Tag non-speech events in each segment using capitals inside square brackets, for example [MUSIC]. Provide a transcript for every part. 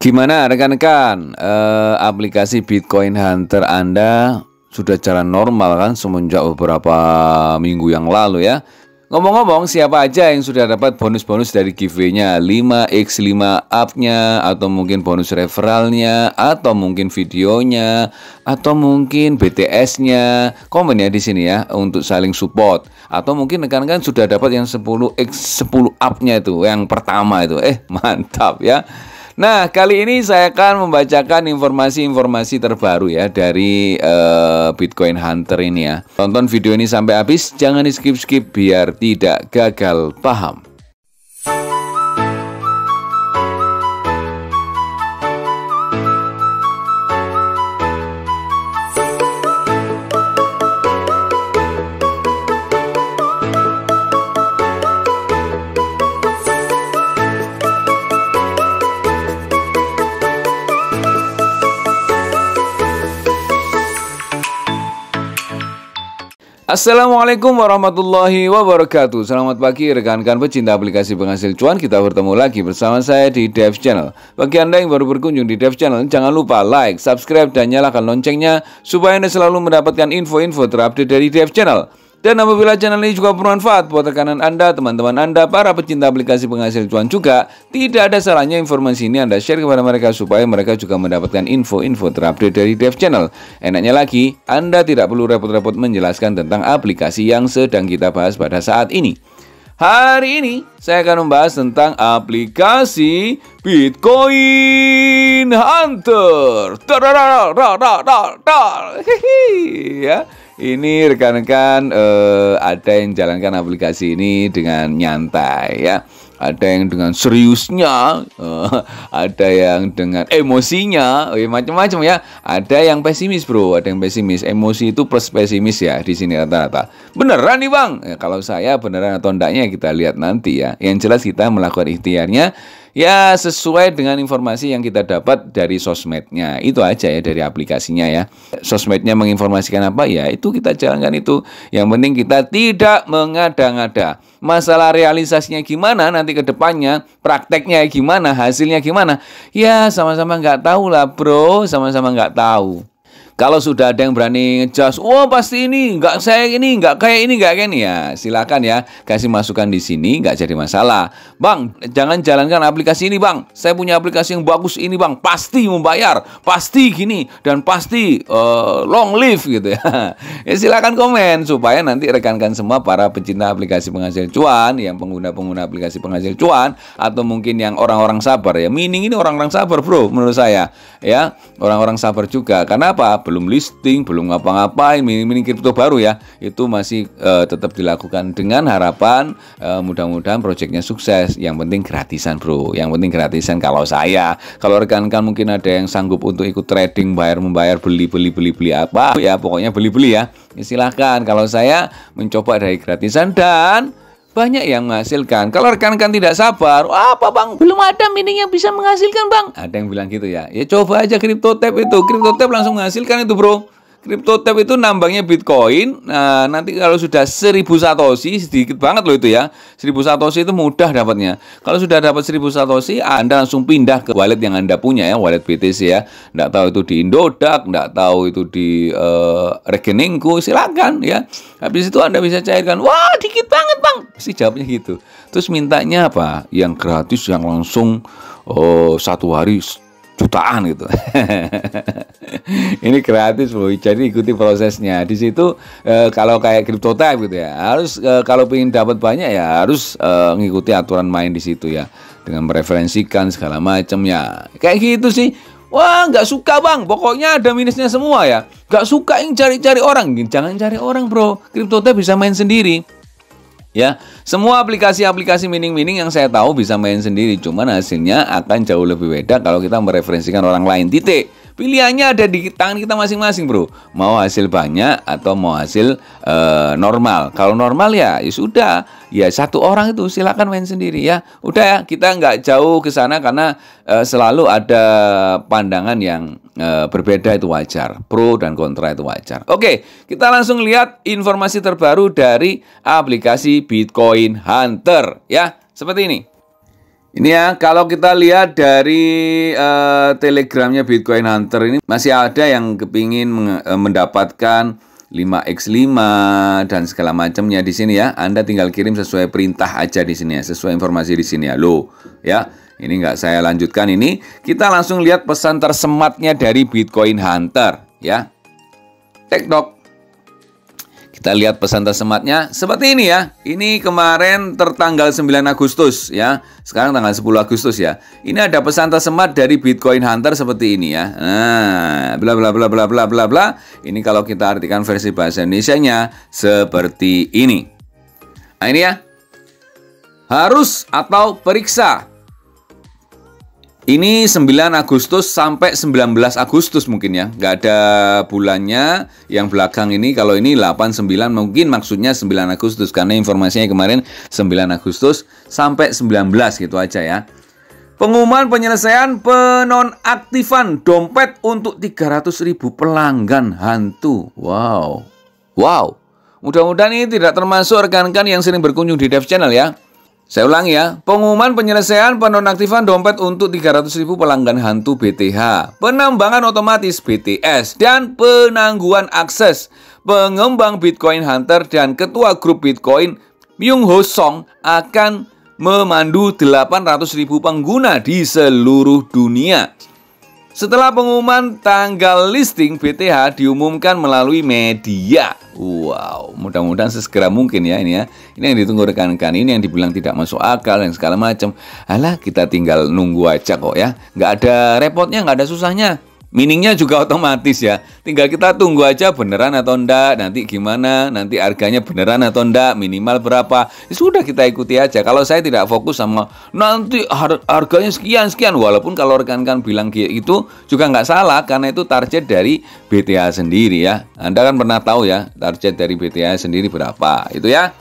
Gimana rekan-rekan eh, aplikasi Bitcoin Hunter Anda sudah jalan normal kan semenjak beberapa minggu yang lalu ya Ngomong-ngomong siapa aja yang sudah dapat bonus-bonus dari giveaway-nya 5x5 up-nya atau mungkin bonus referral nya atau mungkin videonya atau mungkin BTS-nya komen ya di sini ya untuk saling support atau mungkin rekan-rekan sudah dapat yang 10x10 up-nya itu yang pertama itu eh [LAUGHS] mantap ya Nah, kali ini saya akan membacakan informasi-informasi terbaru ya dari uh, Bitcoin Hunter ini ya. Tonton video ini sampai habis, jangan di skip-skip biar tidak gagal paham. Assalamualaikum warahmatullahi wabarakatuh Selamat pagi rekan-rekan pecinta aplikasi penghasil cuan Kita bertemu lagi bersama saya di Dev Channel Bagi Anda yang baru berkunjung di Dev Channel Jangan lupa like, subscribe, dan nyalakan loncengnya Supaya Anda selalu mendapatkan info-info terupdate dari Dev Channel dan apabila channel ini juga bermanfaat buat rekanan Anda, teman-teman Anda, para pecinta aplikasi penghasil cuan juga, tidak ada salahnya informasi ini Anda share kepada mereka supaya mereka juga mendapatkan info-info terupdate dari Dev Channel. Enaknya lagi, Anda tidak perlu repot-repot menjelaskan tentang aplikasi yang sedang kita bahas pada saat ini. Hari ini saya akan membahas tentang aplikasi Bitcoin. Goblin Hunter. ya. Ini rekan-rekan eh, ada yang jalankan aplikasi ini dengan nyantai ya. Ada yang dengan seriusnya, eh, ada yang dengan emosinya, eh, macam-macam ya. Ada yang pesimis bro, ada yang pesimis. Emosi itu plus pesimis ya di sini rata-rata. Beneran nih bang? Ya, kalau saya beneran atau enggaknya kita lihat nanti ya. Yang jelas kita melakukan ikhtiarnya Ya sesuai dengan informasi yang kita dapat dari sosmednya Itu aja ya dari aplikasinya ya Sosmednya menginformasikan apa ya itu kita jalankan itu Yang penting kita tidak mengada-ngada Masalah realisasinya gimana nanti ke depannya Prakteknya gimana hasilnya gimana Ya sama-sama nggak tahu lah bro Sama-sama nggak tahu kalau sudah ada yang berani ngejas, wah pasti ini nggak saya ini nggak kayak ini nggak kayak ini ya silakan ya kasih masukan di sini nggak jadi masalah. Bang jangan jalankan aplikasi ini bang. Saya punya aplikasi yang bagus ini bang pasti membayar pasti gini dan pasti uh, long live gitu ya. [LAUGHS] ya silakan komen supaya nanti rekan-rekan semua para pecinta aplikasi penghasil cuan yang pengguna-pengguna aplikasi penghasil cuan atau mungkin yang orang-orang sabar ya. Mining ini orang-orang sabar bro menurut saya ya orang-orang sabar juga. Kenapa? belum listing, belum ngapa-ngapain, mini mining kripto baru ya, itu masih uh, tetap dilakukan dengan harapan uh, mudah-mudahan proyeknya sukses. Yang penting gratisan, Bro. Yang penting gratisan kalau saya. Kalau rekan-rekan mungkin ada yang sanggup untuk ikut trading, bayar membayar, beli beli beli beli apa ya, pokoknya beli-beli ya. ya. Silahkan kalau saya mencoba dari gratisan dan banyak yang menghasilkan. Kalau rekan-rekan tidak sabar, apa bang? Belum ada mining yang bisa menghasilkan bang. Ada yang bilang gitu ya. Ya coba aja crypto tab itu. Crypto tab langsung menghasilkan itu bro. Crypto tab itu nambangnya Bitcoin. Nah, nanti kalau sudah 1000 satoshi, sedikit banget loh itu ya. 1000 satoshi itu mudah dapatnya. Kalau sudah dapat 1000 satoshi, Anda langsung pindah ke wallet yang Anda punya ya, wallet BTC ya. Nggak tahu itu di Indodax, nggak tahu itu di uh, rekeningku, silakan ya. Habis itu Anda bisa cairkan. Wah, dikit banget gampang sih jawabnya gitu terus mintanya apa yang gratis yang langsung oh, satu hari jutaan gitu. [LAUGHS] ini gratis loh, jadi ikuti prosesnya. Di situ e, kalau kayak crypto type gitu ya, harus e, kalau ingin dapat banyak ya harus e, ngikuti aturan main di situ ya, dengan mereferensikan segala macam ya. Kayak gitu sih. Wah, nggak suka bang. Pokoknya ada minusnya semua ya. Nggak suka yang cari-cari orang. Jangan cari orang bro. Crypto type bisa main sendiri. Ya, semua aplikasi-aplikasi mining-mining yang saya tahu bisa main sendiri, cuman hasilnya akan jauh lebih beda kalau kita mereferensikan orang lain. Titik. Pilihannya ada di tangan kita masing-masing, Bro. Mau hasil banyak atau mau hasil uh, normal. Kalau normal ya, ya sudah. Ya satu orang itu silakan main sendiri ya. Udah ya, kita nggak jauh ke sana karena uh, selalu ada pandangan yang uh, berbeda itu wajar. Pro dan kontra itu wajar. Oke, kita langsung lihat informasi terbaru dari aplikasi Bitcoin Hunter ya. Seperti ini. Ini ya, kalau kita lihat dari uh, telegramnya Bitcoin Hunter ini masih ada yang kepingin eh, mendapatkan 5x5 dan segala macamnya di sini ya. Anda tinggal kirim sesuai perintah aja di sini ya, sesuai informasi di sini ya. Loh, ya. Ini nggak saya lanjutkan ini. Kita langsung lihat pesan tersematnya dari Bitcoin Hunter ya. TikTok kita lihat pesan tersematnya seperti ini ya. Ini kemarin tertanggal 9 Agustus ya. Sekarang tanggal 10 Agustus ya. Ini ada pesan tersemat dari Bitcoin Hunter seperti ini ya. Nah, bla bla bla bla bla bla bla. Ini kalau kita artikan versi bahasa Indonesia nya seperti ini. Nah, ini ya. Harus atau periksa ini 9 Agustus sampai 19 Agustus mungkin ya Nggak ada bulannya Yang belakang ini kalau ini 8, 9 Mungkin maksudnya 9 Agustus Karena informasinya kemarin 9 Agustus sampai 19 gitu aja ya Pengumuman penyelesaian penonaktifan dompet untuk 300 ribu pelanggan hantu Wow Wow Mudah-mudahan ini tidak termasuk rekan-rekan yang sering berkunjung di Dev Channel ya saya ulangi ya, pengumuman penyelesaian penonaktifan dompet untuk 300 ribu pelanggan hantu BTH, penambangan otomatis BTS, dan penangguhan akses. Pengembang Bitcoin Hunter dan ketua grup Bitcoin Myung Ho Song akan memandu 800 ribu pengguna di seluruh dunia. Setelah pengumuman tanggal listing, BTH diumumkan melalui media. Wow, mudah-mudahan sesegera mungkin ya ini ya. Ini yang ditunggu rekan-rekan, ini yang dibilang tidak masuk akal dan segala macam. Alah, kita tinggal nunggu aja kok ya. Nggak ada repotnya, nggak ada susahnya. Miningnya juga otomatis ya. Tinggal kita tunggu aja beneran atau enggak, nanti gimana, nanti harganya beneran atau enggak, minimal berapa. Ya sudah kita ikuti aja. Kalau saya tidak fokus sama nanti har harganya sekian sekian walaupun kalau rekan-rekan bilang gitu juga nggak salah karena itu target dari BTA sendiri ya. Anda kan pernah tahu ya target dari BTA sendiri berapa. Itu ya.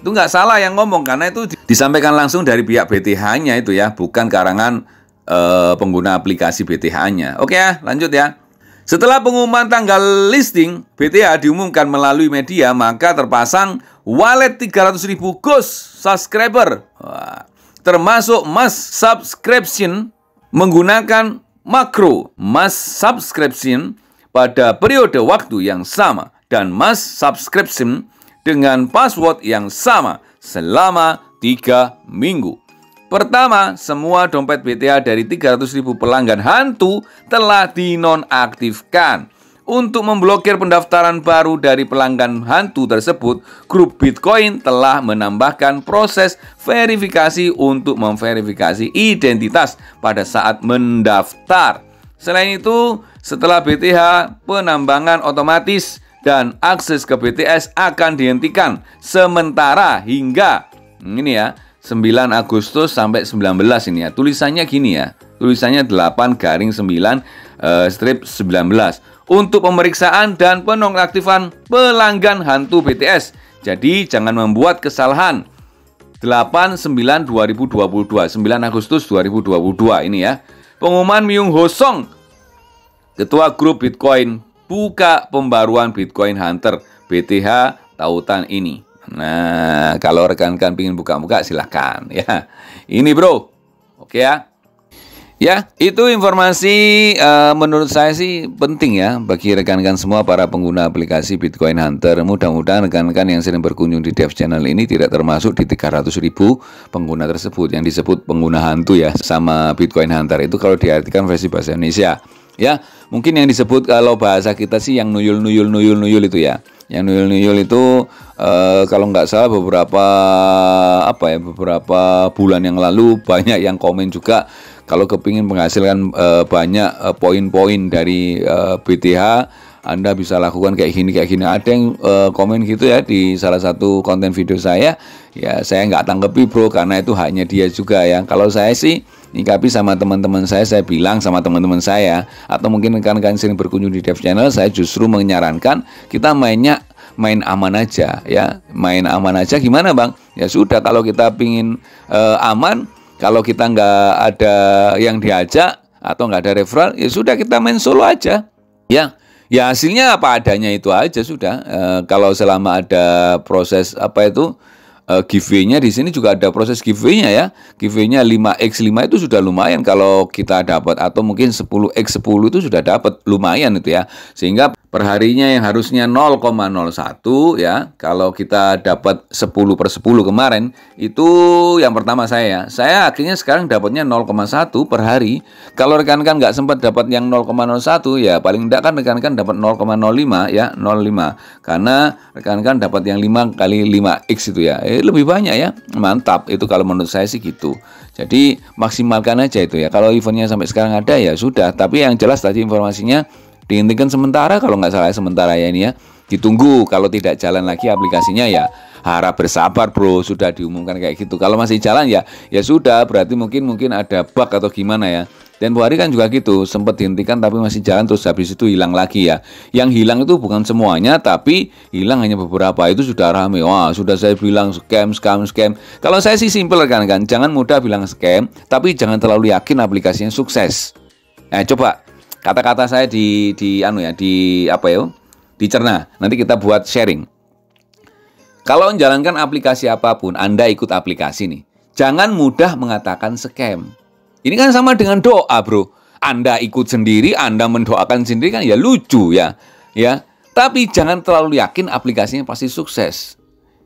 Itu nggak salah yang ngomong karena itu disampaikan langsung dari pihak BTH-nya itu ya, bukan karangan uh, pengguna aplikasi BTH-nya. Oke ya, lanjut ya. Setelah pengumuman tanggal listing, BTH diumumkan melalui media, maka terpasang wallet 300.000 Ghost subscriber. Wah. Termasuk mass subscription menggunakan makro mass subscription pada periode waktu yang sama dan mass subscription dengan password yang sama selama tiga minggu. Pertama, semua dompet BTA dari 300.000 pelanggan hantu telah dinonaktifkan. Untuk memblokir pendaftaran baru dari pelanggan hantu tersebut, grup Bitcoin telah menambahkan proses verifikasi untuk memverifikasi identitas pada saat mendaftar. Selain itu, setelah BTH, penambangan otomatis dan akses ke BTS akan dihentikan sementara hingga hmm, ini ya, 9 Agustus sampai 19 ini ya. Tulisannya gini ya. Tulisannya 8 garing 9 uh, eh, strip 19 untuk pemeriksaan dan penonaktifan pelanggan hantu BTS. Jadi jangan membuat kesalahan. 8 9 2022 9 Agustus 2022 ini ya. Pengumuman Myung Ho Song Ketua Grup Bitcoin buka pembaruan Bitcoin Hunter BTH tautan ini. Nah, kalau rekan-rekan pingin buka-buka silahkan ya. Ini bro, oke ya. Ya, itu informasi uh, menurut saya sih penting ya bagi rekan-rekan semua para pengguna aplikasi Bitcoin Hunter. Mudah-mudahan rekan-rekan yang sering berkunjung di Dev Channel ini tidak termasuk di 300 ribu pengguna tersebut yang disebut pengguna hantu ya sama Bitcoin Hunter itu kalau diartikan versi bahasa Indonesia. Ya, mungkin yang disebut kalau bahasa kita sih yang nuyul nuyul nuyul nuyul itu ya yang nuyul-nuyul itu e, kalau nggak salah beberapa apa ya beberapa bulan yang lalu banyak yang komen juga kalau kepingin menghasilkan e, banyak poin eh, poin-poin dari e, BTH anda bisa lakukan kayak gini kayak gini. Ada yang e, komen gitu ya di salah satu konten video saya. Ya saya nggak tanggapi bro karena itu haknya dia juga ya. Kalau saya sih nikapi sama teman-teman saya, saya bilang sama teman-teman saya atau mungkin rekan-rekan sering berkunjung di Dev Channel, saya justru menyarankan kita mainnya main aman aja ya. Main aman aja gimana bang? Ya sudah kalau kita pingin e, aman, kalau kita nggak ada yang diajak atau nggak ada referral, ya sudah kita main solo aja. Ya, Ya hasilnya apa adanya itu aja sudah. E, kalau selama ada proses apa itu e, giveaway-nya di sini juga ada proses giveaway-nya ya. Giveaway-nya 5x5 itu sudah lumayan kalau kita dapat atau mungkin 10x10 itu sudah dapat lumayan itu ya. Sehingga perharinya yang harusnya 0,01 ya kalau kita dapat 10 per 10 kemarin itu yang pertama saya ya saya akhirnya sekarang dapatnya 0,1 per hari kalau rekan-rekan nggak sempat dapat yang 0,01 ya paling tidak kan rekan-rekan dapat 0,05 ya 05 karena rekan-rekan dapat yang 5 kali 5x itu ya eh, lebih banyak ya mantap itu kalau menurut saya sih gitu jadi maksimalkan aja itu ya kalau eventnya sampai sekarang ada ya sudah tapi yang jelas tadi informasinya dihentikan sementara kalau nggak salah sementara ya ini ya ditunggu kalau tidak jalan lagi aplikasinya ya harap bersabar bro sudah diumumkan kayak gitu kalau masih jalan ya ya sudah berarti mungkin mungkin ada bug atau gimana ya dan hari kan juga gitu sempat dihentikan tapi masih jalan terus habis itu hilang lagi ya yang hilang itu bukan semuanya tapi hilang hanya beberapa itu sudah rame wah sudah saya bilang scam scam scam kalau saya sih simpel kan kan jangan mudah bilang scam tapi jangan terlalu yakin aplikasinya sukses eh coba kata-kata saya di di anu ya di apa ya dicerna nanti kita buat sharing kalau menjalankan aplikasi apapun anda ikut aplikasi nih jangan mudah mengatakan scam ini kan sama dengan doa bro anda ikut sendiri anda mendoakan sendiri kan ya lucu ya ya tapi jangan terlalu yakin aplikasinya pasti sukses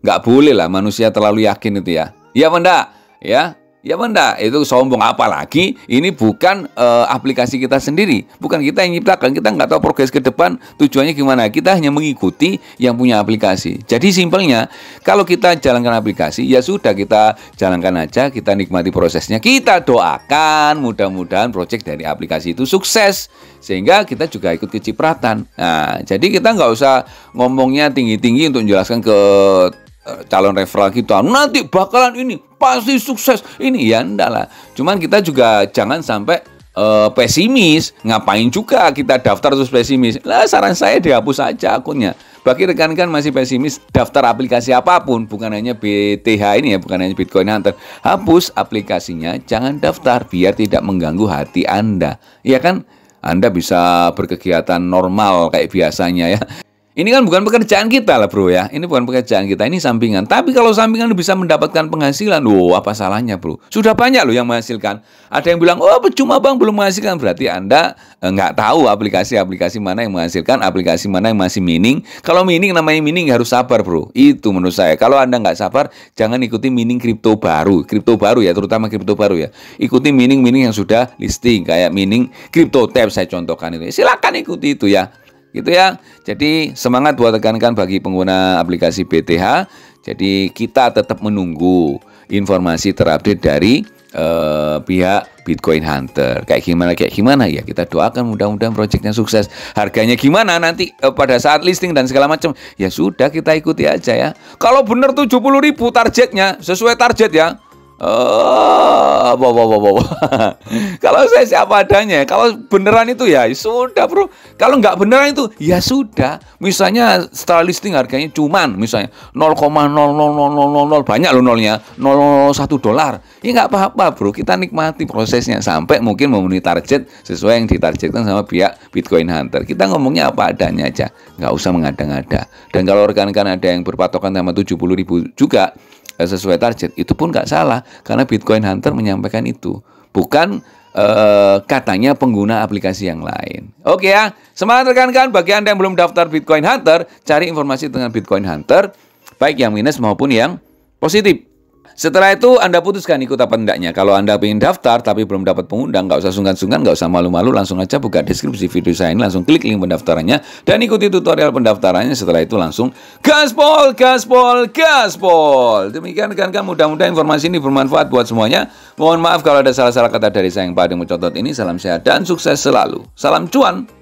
nggak boleh lah manusia terlalu yakin itu ya iya benda ya Ya benda itu sombong apalagi ini bukan e, aplikasi kita sendiri, bukan kita yang ciptakan, kita nggak tahu progres ke depan tujuannya gimana. Kita hanya mengikuti yang punya aplikasi. Jadi simpelnya kalau kita jalankan aplikasi ya sudah kita jalankan aja, kita nikmati prosesnya. Kita doakan mudah-mudahan proyek dari aplikasi itu sukses sehingga kita juga ikut kecipratan. Nah, jadi kita nggak usah ngomongnya tinggi-tinggi untuk menjelaskan ke Eh, calon referral kita anu, nanti bakalan ini pasti sukses ini ya enggak lah cuman kita juga jangan sampai uh, pesimis ngapain juga kita daftar terus pesimis lah saran saya dihapus aja akunnya bagi rekan-rekan masih pesimis daftar aplikasi apapun bukan hanya BTH ini ya bukan hanya Bitcoin Hunter hapus aplikasinya jangan daftar biar tidak mengganggu hati anda ya kan anda bisa berkegiatan normal kayak biasanya ya ini kan bukan pekerjaan kita lah bro ya. Ini bukan pekerjaan kita, ini sampingan. Tapi kalau sampingan bisa mendapatkan penghasilan, wow apa salahnya bro? Sudah banyak loh yang menghasilkan. Ada yang bilang, oh cuma bang belum menghasilkan. Berarti Anda eh, nggak eh, tahu aplikasi-aplikasi mana yang menghasilkan, aplikasi mana yang masih mining. Kalau mining namanya mining harus sabar bro. Itu menurut saya. Kalau Anda nggak sabar, jangan ikuti mining kripto baru. Kripto baru ya, terutama kripto baru ya. Ikuti mining-mining yang sudah listing. Kayak mining kripto tab saya contohkan ini. Silahkan ikuti itu ya. Gitu ya. Jadi semangat buat rekan-rekan bagi pengguna aplikasi BTH. Jadi kita tetap menunggu informasi terupdate dari uh, pihak Bitcoin Hunter. Kayak gimana kayak gimana ya kita doakan mudah-mudahan proyeknya sukses. Harganya gimana nanti uh, pada saat listing dan segala macam. Ya sudah kita ikuti aja ya. Kalau benar ribu targetnya sesuai target ya. Oh, apa, apa, apa, apa. [LAUGHS] kalau saya siapa adanya, kalau beneran itu ya sudah bro. Kalau nggak beneran itu ya sudah. Misalnya setelah listing harganya cuman misalnya 0,000000 banyak loh nolnya 001 dolar. Ini ya nggak apa-apa bro, kita nikmati prosesnya sampai mungkin memenuhi target sesuai yang ditargetkan sama pihak Bitcoin Hunter. Kita ngomongnya apa adanya aja, nggak usah mengada-ngada. Dan kalau rekan-rekan ada yang berpatokan sama 70 ribu juga, sesuai target itu pun nggak salah karena Bitcoin Hunter menyampaikan itu bukan uh, katanya pengguna aplikasi yang lain. Oke ya, semangat rekan-rekan bagi Anda yang belum daftar Bitcoin Hunter, cari informasi tentang Bitcoin Hunter baik yang minus maupun yang positif. Setelah itu Anda putuskan ikut apa enggaknya. Kalau Anda ingin daftar tapi belum dapat pengundang, nggak usah sungkan-sungkan, nggak usah malu-malu, langsung aja buka deskripsi video saya ini, langsung klik link pendaftarannya dan ikuti tutorial pendaftarannya. Setelah itu langsung gaspol, gaspol, gaspol. Demikian kan kan mudah-mudahan informasi ini bermanfaat buat semuanya. Mohon maaf kalau ada salah-salah kata dari saya yang paling mencotot ini. Salam sehat dan sukses selalu. Salam cuan.